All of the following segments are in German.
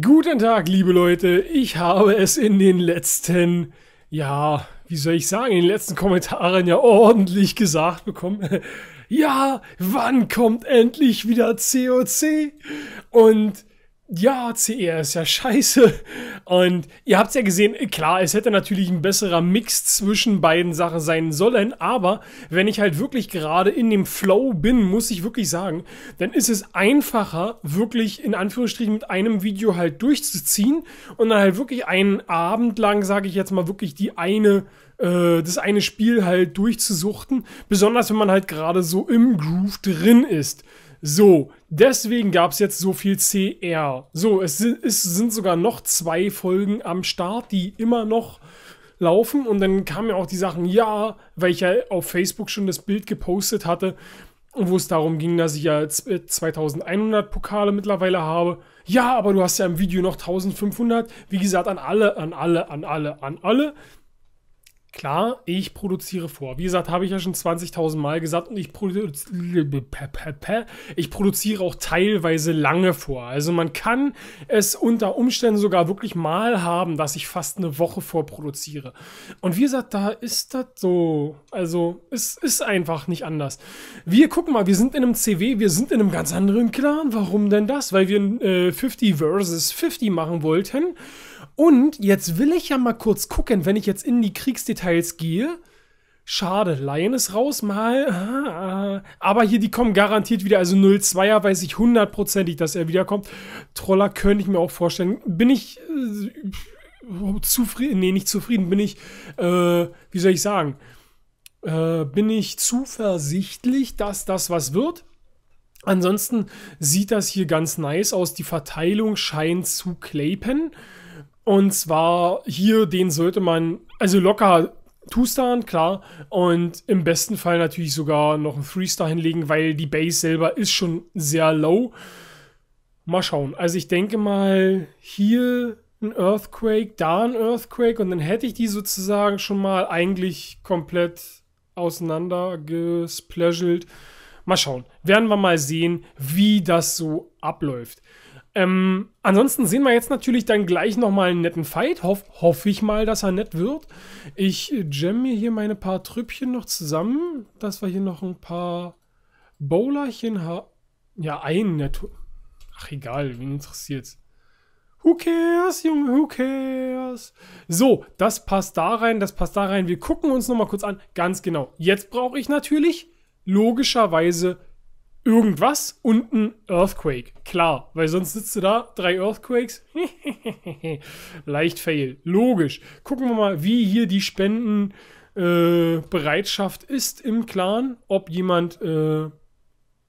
Guten Tag, liebe Leute. Ich habe es in den letzten, ja, wie soll ich sagen, in den letzten Kommentaren ja ordentlich gesagt bekommen. ja, wann kommt endlich wieder COC? Und ja, CR ist e ja scheiße. Und ihr habt es ja gesehen, klar, es hätte natürlich ein besserer Mix zwischen beiden Sachen sein sollen, aber wenn ich halt wirklich gerade in dem Flow bin, muss ich wirklich sagen, dann ist es einfacher, wirklich in Anführungsstrichen mit einem Video halt durchzuziehen und dann halt wirklich einen Abend lang, sage ich jetzt mal, wirklich die eine äh, das eine Spiel halt durchzusuchten, besonders wenn man halt gerade so im Groove drin ist. So, deswegen gab es jetzt so viel CR. So, es sind, es sind sogar noch zwei Folgen am Start, die immer noch laufen. Und dann kamen ja auch die Sachen, ja, weil ich ja auf Facebook schon das Bild gepostet hatte, wo es darum ging, dass ich ja 2100 Pokale mittlerweile habe. Ja, aber du hast ja im Video noch 1500. Wie gesagt, an alle, an alle, an alle, an alle. Klar, ich produziere vor. Wie gesagt, habe ich ja schon 20.000 Mal gesagt und ich, produ ich produziere auch teilweise lange vor. Also man kann es unter Umständen sogar wirklich mal haben, dass ich fast eine Woche vorproduziere. Und wie gesagt, da ist das so. Also es ist einfach nicht anders. Wir gucken mal, wir sind in einem CW, wir sind in einem ganz anderen Clan. Warum denn das? Weil wir äh, 50 versus 50 machen wollten. Und jetzt will ich ja mal kurz gucken, wenn ich jetzt in die Kriegsdetails gehe. Schade, Lion ist raus mal. Ah, aber hier, die kommen garantiert wieder. Also 0-2er weiß ich hundertprozentig, dass er wiederkommt. Troller könnte ich mir auch vorstellen. Bin ich äh, zufrieden? Nee, nicht zufrieden. Bin ich, äh, wie soll ich sagen? Äh, bin ich zuversichtlich, dass das was wird? Ansonsten sieht das hier ganz nice aus. Die Verteilung scheint zu Claypen. Und zwar hier, den sollte man, also locker Two-Star, klar. Und im besten Fall natürlich sogar noch einen Three-Star hinlegen, weil die Base selber ist schon sehr low. Mal schauen. Also ich denke mal, hier ein Earthquake, da ein Earthquake und dann hätte ich die sozusagen schon mal eigentlich komplett auseinander gesplazzelt. Mal schauen. Werden wir mal sehen, wie das so abläuft. Ähm, ansonsten sehen wir jetzt natürlich dann gleich nochmal einen netten Fight. Hoff, Hoffe ich mal, dass er nett wird. Ich äh, jamme mir hier meine paar Trüppchen noch zusammen, dass wir hier noch ein paar Bowlerchen haben. Ja, ein nett. Ach, egal, wen interessiert's? Who cares, Junge, who cares? So, das passt da rein, das passt da rein. Wir gucken uns nochmal kurz an. Ganz genau. Jetzt brauche ich natürlich logischerweise irgendwas und ein Earthquake. Klar, weil sonst sitzt du da, drei Earthquakes. Leicht fail. Logisch. Gucken wir mal, wie hier die Spendenbereitschaft äh, ist im Clan. Ob jemand äh,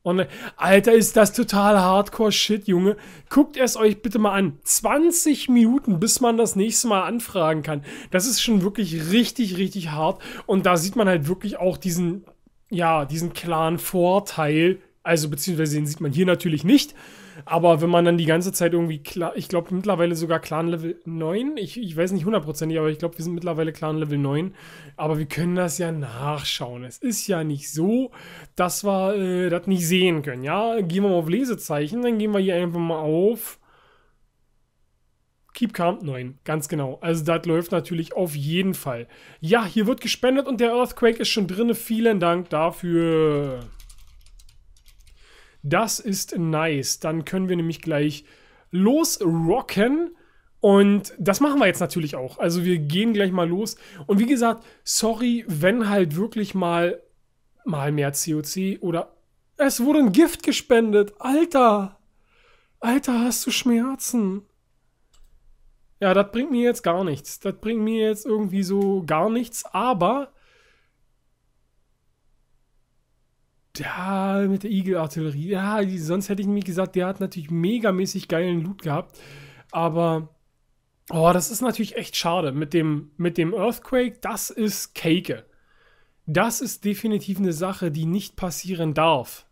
online. Alter, ist das total Hardcore-Shit, Junge. Guckt es euch bitte mal an. 20 Minuten, bis man das nächste Mal anfragen kann. Das ist schon wirklich richtig, richtig hart. Und da sieht man halt wirklich auch diesen. Ja, diesen Clan-Vorteil also beziehungsweise den sieht man hier natürlich nicht. Aber wenn man dann die ganze Zeit irgendwie, klar, ich glaube mittlerweile sogar Clan Level 9, ich, ich weiß nicht hundertprozentig, aber ich glaube, wir sind mittlerweile Clan Level 9. Aber wir können das ja nachschauen. Es ist ja nicht so, dass wir äh, das nicht sehen können. Ja, gehen wir mal auf Lesezeichen, dann gehen wir hier einfach mal auf. Keep Calm 9, ganz genau. Also das läuft natürlich auf jeden Fall. Ja, hier wird gespendet und der Earthquake ist schon drin. Vielen Dank dafür. Das ist nice. Dann können wir nämlich gleich losrocken. Und das machen wir jetzt natürlich auch. Also wir gehen gleich mal los. Und wie gesagt, sorry, wenn halt wirklich mal, mal mehr COC oder es wurde ein Gift gespendet. Alter! Alter, hast du Schmerzen? Ja, das bringt mir jetzt gar nichts. Das bringt mir jetzt irgendwie so gar nichts. Aber Ja, mit der Eagle-Artillerie. Ja, sonst hätte ich nämlich gesagt, der hat natürlich megamäßig geilen Loot gehabt. Aber, oh, das ist natürlich echt schade. Mit dem, mit dem Earthquake, das ist Cake. Das ist definitiv eine Sache, die nicht passieren darf.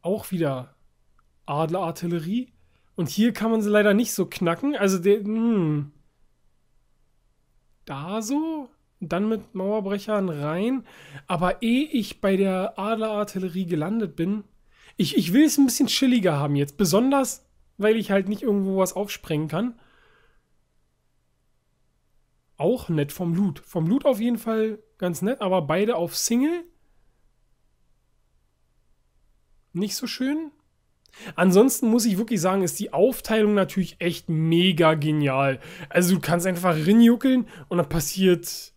Auch wieder Adler-Artillerie. Und hier kann man sie leider nicht so knacken. Also, der, mh. Hm. Da so? dann mit Mauerbrechern rein. Aber ehe ich bei der Adlerartillerie gelandet bin, ich, ich will es ein bisschen chilliger haben jetzt. Besonders, weil ich halt nicht irgendwo was aufsprengen kann. Auch nett vom Loot. Vom Loot auf jeden Fall ganz nett, aber beide auf Single. Nicht so schön. Ansonsten muss ich wirklich sagen, ist die Aufteilung natürlich echt mega genial. Also du kannst einfach rinjuckeln und dann passiert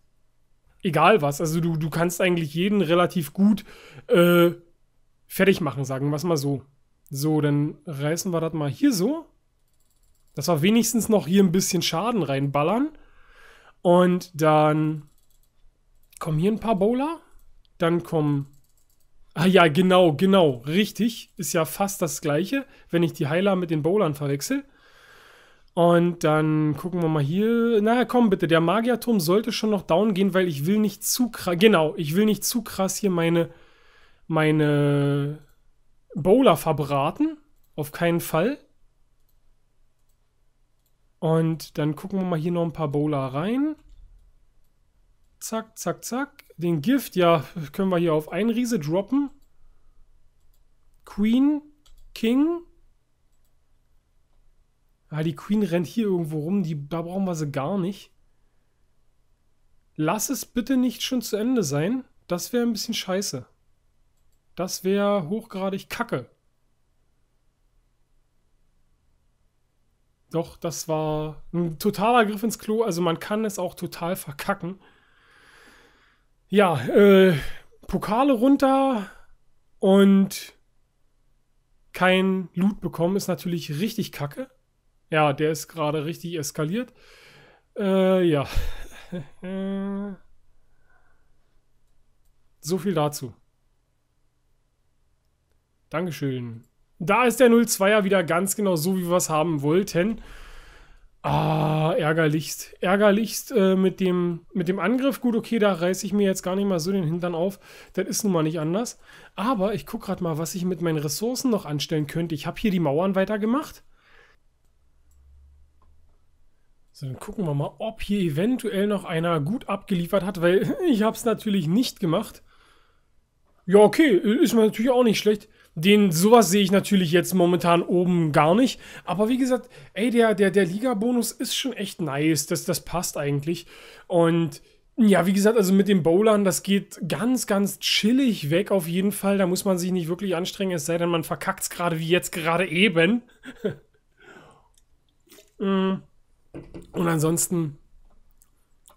egal was. Also du, du kannst eigentlich jeden relativ gut äh, fertig machen, sagen wir es mal so. So, dann reißen wir das mal hier so. Das war wenigstens noch hier ein bisschen Schaden reinballern. Und dann kommen hier ein paar Bowler. Dann kommen. Ah ja, genau, genau, richtig. Ist ja fast das gleiche, wenn ich die Heiler mit den Bowlern verwechsel. Und dann gucken wir mal hier. Na komm bitte, der Magierturm sollte schon noch down gehen, weil ich will nicht zu krass. Genau, ich will nicht zu krass hier meine, meine Bowler verbraten. Auf keinen Fall. Und dann gucken wir mal hier noch ein paar Bowler rein. Zack, zack, zack. Den Gift, ja, können wir hier auf einen Riese droppen. Queen, King, Ah, die Queen rennt hier irgendwo rum, die, da brauchen wir sie gar nicht. Lass es bitte nicht schon zu Ende sein. Das wäre ein bisschen scheiße. Das wäre hochgradig kacke. Doch, das war ein totaler Griff ins Klo. Also man kann es auch total verkacken. Ja, äh, Pokale runter und kein Loot bekommen ist natürlich richtig kacke. Ja, der ist gerade richtig eskaliert. Äh, ja. so viel dazu. Dankeschön. Da ist der 02er wieder ganz genau so, wie wir es haben wollten. Ah, ärgerlichst. Ärgerlichst äh, mit, dem, mit dem Angriff. Gut, okay, da reiße ich mir jetzt gar nicht mal so den Hintern auf. Das ist nun mal nicht anders. Aber ich gucke gerade mal, was ich mit meinen Ressourcen noch anstellen könnte. Ich habe hier die Mauern weitergemacht. So, dann gucken wir mal, ob hier eventuell noch einer gut abgeliefert hat, weil ich habe es natürlich nicht gemacht. Ja, okay, ist mir natürlich auch nicht schlecht. Den, sowas sehe ich natürlich jetzt momentan oben gar nicht. Aber wie gesagt, ey, der, der, der Liga-Bonus ist schon echt nice. Das, das passt eigentlich. Und ja, wie gesagt, also mit den Bowlern, das geht ganz, ganz chillig weg auf jeden Fall. Da muss man sich nicht wirklich anstrengen, es sei denn, man verkackt es gerade wie jetzt gerade eben. mm. Und ansonsten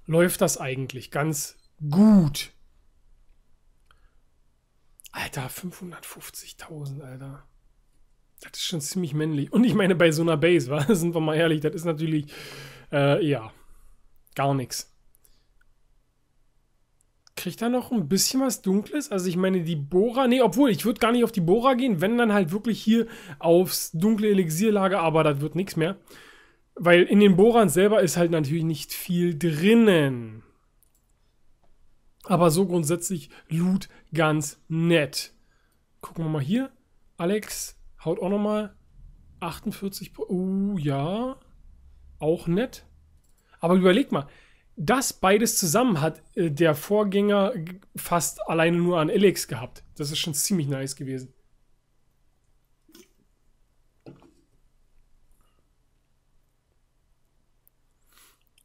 läuft das eigentlich ganz gut. Alter, 550.000, Alter. Das ist schon ziemlich männlich. Und ich meine, bei so einer Base, wa? sind wir mal ehrlich, das ist natürlich, äh, ja, gar nichts. Kriegt er noch ein bisschen was Dunkles? Also ich meine, die Bora, nee, obwohl, ich würde gar nicht auf die Bora gehen, wenn dann halt wirklich hier aufs dunkle Elixierlager, aber das wird nichts mehr. Weil in den Bohrern selber ist halt natürlich nicht viel drinnen. Aber so grundsätzlich Loot ganz nett. Gucken wir mal hier. Alex haut auch nochmal 48. Oh ja, auch nett. Aber überleg mal, das beides zusammen hat äh, der Vorgänger fast alleine nur an Alex gehabt. Das ist schon ziemlich nice gewesen.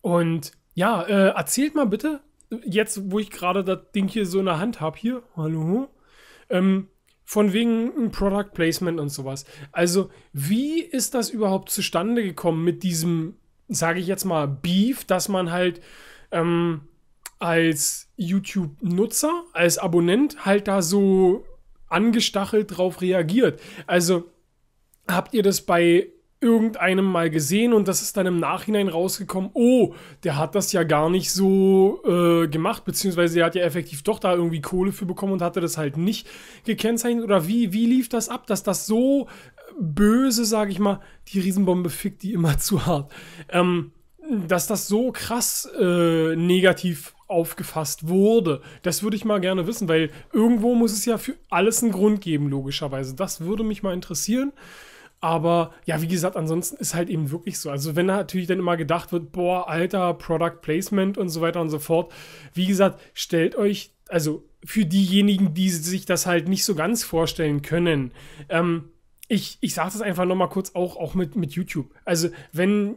Und ja, äh, erzählt mal bitte, jetzt wo ich gerade das Ding hier so in der Hand habe, hier, hallo, ähm, von wegen Product Placement und sowas. Also, wie ist das überhaupt zustande gekommen mit diesem, sage ich jetzt mal, Beef, dass man halt ähm, als YouTube-Nutzer, als Abonnent halt da so angestachelt drauf reagiert? Also, habt ihr das bei irgendeinem mal gesehen und das ist dann im Nachhinein rausgekommen, oh, der hat das ja gar nicht so äh, gemacht, beziehungsweise er hat ja effektiv doch da irgendwie Kohle für bekommen und hatte das halt nicht gekennzeichnet. Oder wie, wie lief das ab, dass das so äh, böse, sage ich mal, die Riesenbombe fickt die immer zu hart, ähm, dass das so krass äh, negativ aufgefasst wurde. Das würde ich mal gerne wissen, weil irgendwo muss es ja für alles einen Grund geben, logischerweise. Das würde mich mal interessieren. Aber ja, wie gesagt, ansonsten ist halt eben wirklich so. Also wenn natürlich dann immer gedacht wird, boah, alter Product Placement und so weiter und so fort. Wie gesagt, stellt euch, also für diejenigen, die sich das halt nicht so ganz vorstellen können, ähm, ich, ich sage das einfach nochmal kurz auch, auch mit, mit YouTube. Also wenn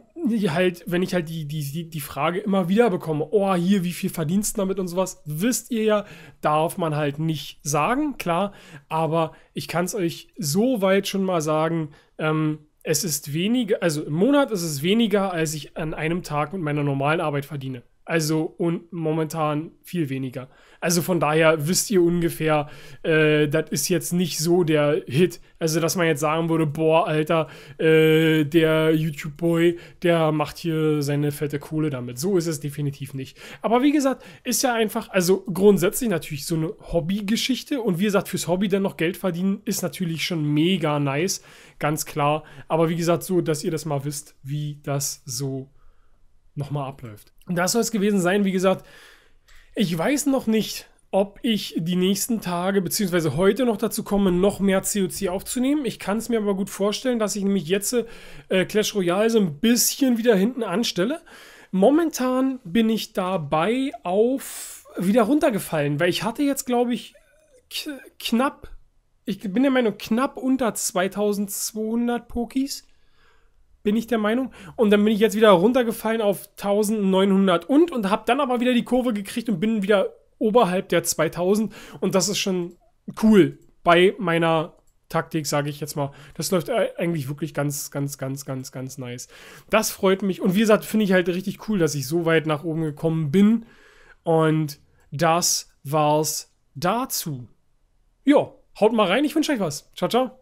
halt, wenn ich halt die, die, die Frage immer wieder bekomme, oh, hier, wie viel verdienst du damit und sowas, wisst ihr ja, darf man halt nicht sagen, klar, aber ich kann es euch so weit schon mal sagen, ähm, es ist weniger, also im Monat ist es weniger, als ich an einem Tag mit meiner normalen Arbeit verdiene. Also und momentan viel weniger. Also von daher wisst ihr ungefähr, äh, das ist jetzt nicht so der Hit. Also, dass man jetzt sagen würde, boah, Alter, äh, der YouTube-Boy, der macht hier seine fette Kohle damit. So ist es definitiv nicht. Aber wie gesagt, ist ja einfach, also grundsätzlich natürlich so eine Hobbygeschichte. Und wie gesagt, fürs Hobby dann noch Geld verdienen, ist natürlich schon mega nice, ganz klar. Aber wie gesagt, so, dass ihr das mal wisst, wie das so nochmal abläuft. Und das soll es gewesen sein, wie gesagt, ich weiß noch nicht, ob ich die nächsten Tage bzw. heute noch dazu komme, noch mehr COC aufzunehmen. Ich kann es mir aber gut vorstellen, dass ich nämlich jetzt äh, Clash Royale so ein bisschen wieder hinten anstelle. Momentan bin ich dabei auf wieder runtergefallen, weil ich hatte jetzt, glaube ich, knapp, ich bin der Meinung, knapp unter 2200 Pokis bin ich der Meinung. Und dann bin ich jetzt wieder runtergefallen auf 1900 und und habe dann aber wieder die Kurve gekriegt und bin wieder oberhalb der 2000 und das ist schon cool bei meiner Taktik, sage ich jetzt mal. Das läuft äh, eigentlich wirklich ganz, ganz, ganz, ganz, ganz nice. Das freut mich und wie gesagt, finde ich halt richtig cool, dass ich so weit nach oben gekommen bin und das war's dazu. Ja, haut mal rein, ich wünsche euch was. Ciao, ciao.